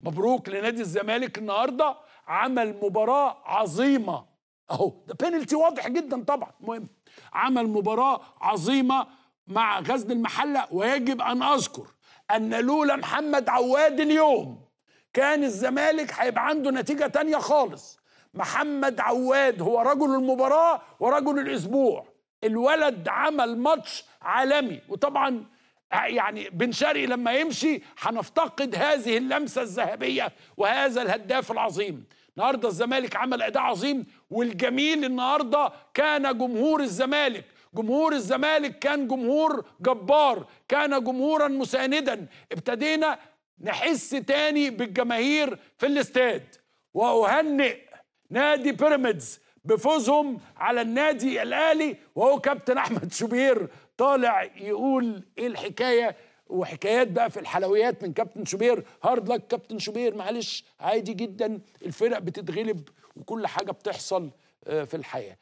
مبروك لنادي الزمالك النهارده عمل مباراه عظيمه اهو ده بينالتي واضح جدا طبعا مهم عمل مباراه عظيمه مع غزل المحله ويجب ان اذكر ان لولا محمد عواد اليوم كان الزمالك هيبقى عنده نتيجه تانية خالص محمد عواد هو رجل المباراه ورجل الاسبوع الولد عمل ماتش عالمي وطبعا آه، يعني بن شرقي لما يمشي هنفتقد هذه اللمسه الذهبيه وهذا الهداف العظيم النهارده الزمالك عمل اداء عظيم والجميل النهارده كان جمهور الزمالك جمهور الزمالك كان جمهور جبار كان جمهورا مساندا ابتدينا نحس تاني بالجماهير في الاستاد واهنئ نادي بيراميدز بفوزهم على النادي الاهلي وهو كابتن احمد شوبير طالع يقول ايه الحكايه وحكايات بقى في الحلويات من كابتن شوبير هارد لك كابتن شوبير معلش عادي جدا الفرق بتتغلب وكل حاجه بتحصل آه، في الحياه